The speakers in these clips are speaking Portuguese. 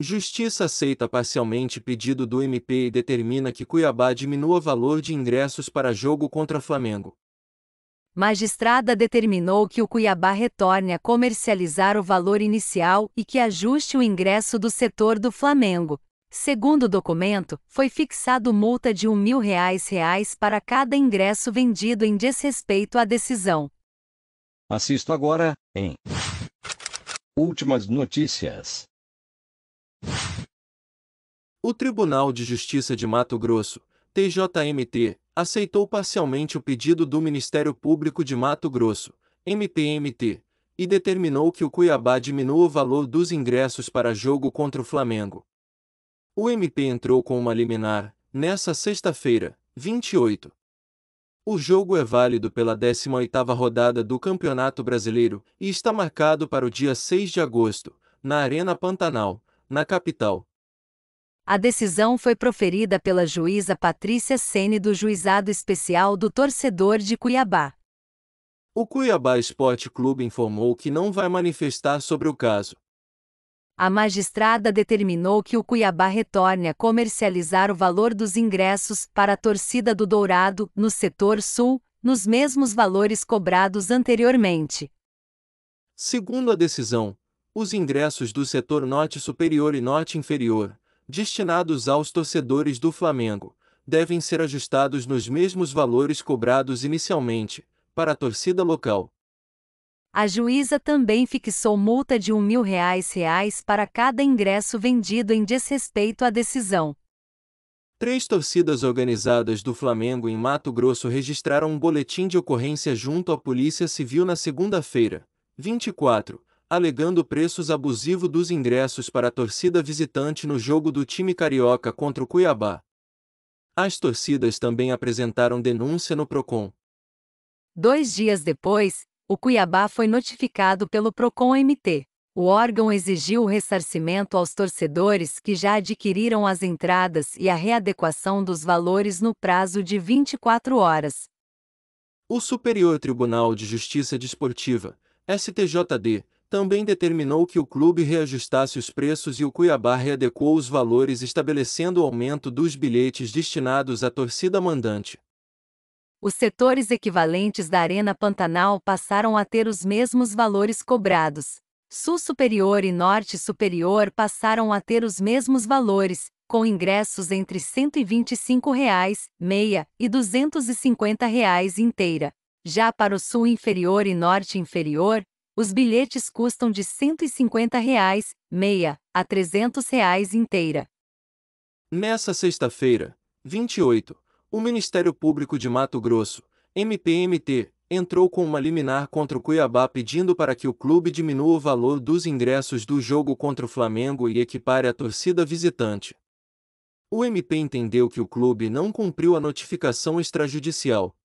Justiça aceita parcialmente pedido do MP e determina que Cuiabá diminua valor de ingressos para jogo contra Flamengo. Magistrada determinou que o Cuiabá retorne a comercializar o valor inicial e que ajuste o ingresso do setor do Flamengo. Segundo o documento, foi fixado multa de R$ 1.000 reais, reais para cada ingresso vendido em desrespeito à decisão. Assisto agora, em Últimas notícias. O Tribunal de Justiça de Mato Grosso, TJMT, aceitou parcialmente o pedido do Ministério Público de Mato Grosso, MPMT, e determinou que o Cuiabá diminua o valor dos ingressos para jogo contra o Flamengo. O MP entrou com uma liminar, nessa sexta-feira, 28. O jogo é válido pela 18ª rodada do Campeonato Brasileiro e está marcado para o dia 6 de agosto, na Arena Pantanal, na capital, a decisão foi proferida pela juíza Patrícia Sene do Juizado Especial do Torcedor de Cuiabá. O Cuiabá Esporte Clube informou que não vai manifestar sobre o caso. A magistrada determinou que o Cuiabá retorne a comercializar o valor dos ingressos para a torcida do Dourado, no setor sul, nos mesmos valores cobrados anteriormente. Segundo a decisão, os ingressos do setor norte superior e norte inferior, destinados aos torcedores do Flamengo, devem ser ajustados nos mesmos valores cobrados inicialmente, para a torcida local. A juíza também fixou multa de R$ 1.000 reais, reais para cada ingresso vendido em desrespeito à decisão. Três torcidas organizadas do Flamengo em Mato Grosso registraram um boletim de ocorrência junto à Polícia Civil na segunda-feira, 24, alegando preços abusivos dos ingressos para a torcida visitante no jogo do time carioca contra o Cuiabá. As torcidas também apresentaram denúncia no Procon. Dois dias depois, o Cuiabá foi notificado pelo Procon MT. O órgão exigiu o ressarcimento aos torcedores que já adquiriram as entradas e a readequação dos valores no prazo de 24 horas. O Superior Tribunal de Justiça Desportiva, STJD, também determinou que o clube reajustasse os preços e o Cuiabá readecou os valores estabelecendo o aumento dos bilhetes destinados à torcida mandante. Os setores equivalentes da Arena Pantanal passaram a ter os mesmos valores cobrados. Sul Superior e Norte Superior passaram a ter os mesmos valores, com ingressos entre R$ 125, meia, e R$ 250 inteira. Já para o Sul Inferior e Norte Inferior, os bilhetes custam de R$ 150, reais, meia, a R$ 300 reais inteira. Nessa sexta-feira, 28, o Ministério Público de Mato Grosso, MPMT, entrou com uma liminar contra o Cuiabá pedindo para que o clube diminua o valor dos ingressos do jogo contra o Flamengo e equipare a torcida visitante. O MP entendeu que o clube não cumpriu a notificação extrajudicial,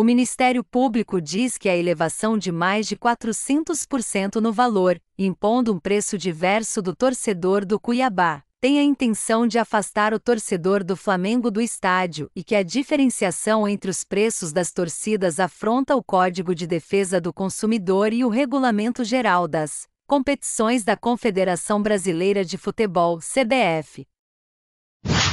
o Ministério Público diz que a elevação de mais de 400% no valor, impondo um preço diverso do torcedor do Cuiabá, tem a intenção de afastar o torcedor do Flamengo do estádio e que a diferenciação entre os preços das torcidas afronta o Código de Defesa do Consumidor e o Regulamento Geral das Competições da Confederação Brasileira de Futebol, CBF,